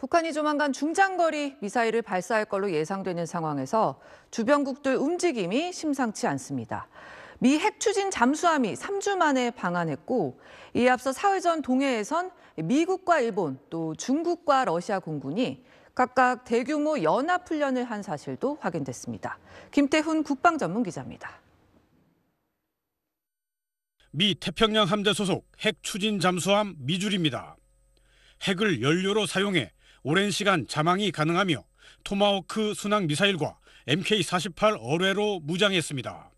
북한이 조만간 중장거리 미사일을 발사할 걸로 예상되는 상황에서 주변국들 움직임이 심상치 않습니다. 미 핵추진 잠수함이 3주 만에 방한했고 이에 앞서 사흘 전 동해에선 미국과 일본 또 중국과 러시아 공군이 각각 대규모 연합훈련을 한 사실도 확인됐습니다. 김태훈 국방전문기자입니다. 미 태평양 함대 소속 핵추진 잠수함 미줄입니다. 핵을 연료로 사용해 오랜 시간 자망이 가능하며 토마호크 순항 미사일과 MK48 어뢰로 무장했습니다.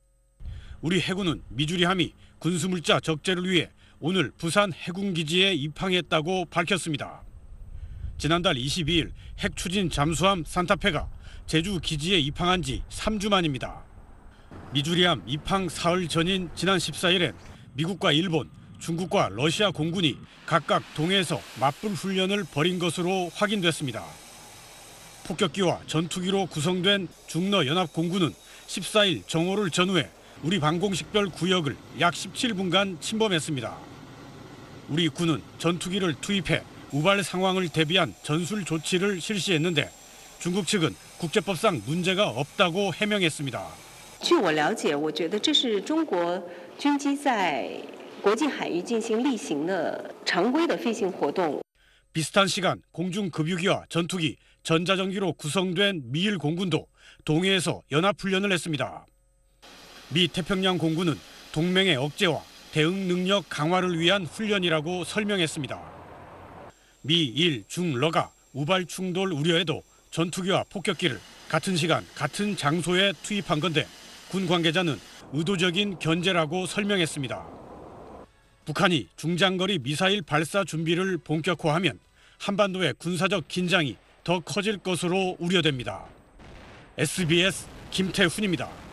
우리 해군은 미주리함이 군수물자 적재를 위해 오늘 부산 해군기지에 입항했다고 밝혔습니다. 지난달 22일 핵추진 잠수함 산타페가 제주 기지에 입항한 지 3주 만입니다. 미주리함 입항 사흘 전인 지난 14일엔 미국과 일본, 중국과 러시아 공군이 각각 동해에서 맞불 훈련을 벌인 것으로 확인됐습니다. 폭격기와 전투기로 구성된 중러 연합 공군은 14일 정오를 전후해 우리 방공식별 구역을 약 17분간 침범했습니다. 우리 군은 전투기를 투입해 우발 상황을 대비한 전술 조치를 실시했는데 중국 측은 국제법상 문제가 없다고 해명했습니다. 据我了解，我觉得这是中国军机在国际海域进行例行的常规的飞行活动。 비슷한 시간 공중 급유기와 전투기, 전자전기로 구성된 미일 공군도 동해에서 연합 훈련을 했습니다. 미 태평양 공군은 동맹의 억제와 대응 능력 강화를 위한 훈련이라고 설명했습니다. 미일 중러가 우발 충돌 우려에도 전투기와 폭격기를 같은 시간 같은 장소에 투입한 건데 군 관계자는 의도적인 견제라고 설명했습니다. 북한이 중장거리 미사일 발사 준비를 본격화하면 한반도의 군사적 긴장이 더 커질 것으로 우려됩니다. SBS 김태훈입니다.